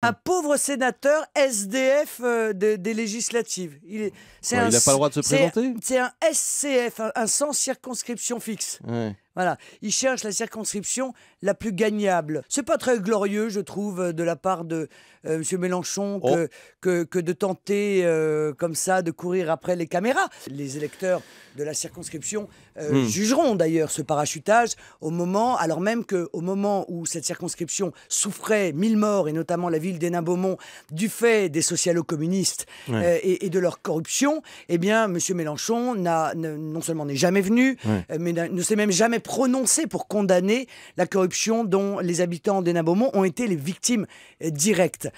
Un pauvre sénateur SDF euh, des, législatives. Il n'a pas le droit de se présenter C'est un SCF, un, sans circonscription fixe. Voilà, il cherche la circonscription la plus gagnable. C'est pas très glorieux, je trouve, de la part de euh, M. Mélenchon oh. que, de tenter euh, comme ça de courir après les caméras. Les électeurs de la circonscription euh, hmm. jugeront d'ailleurs ce parachutage au moment, alors même qu'au moment où cette circonscription souffrait mille morts, et notamment la ville d'Hénin-Beaumont, du fait des socialo-communistes et, de leur corruption, eh bien, M. Mélenchon n'a, non seulement n'est jamais venu, mais ne s'est même jamais prononcer pour condamner la corruption dont les habitants d'Enabomont ont été les victimes euh, directes.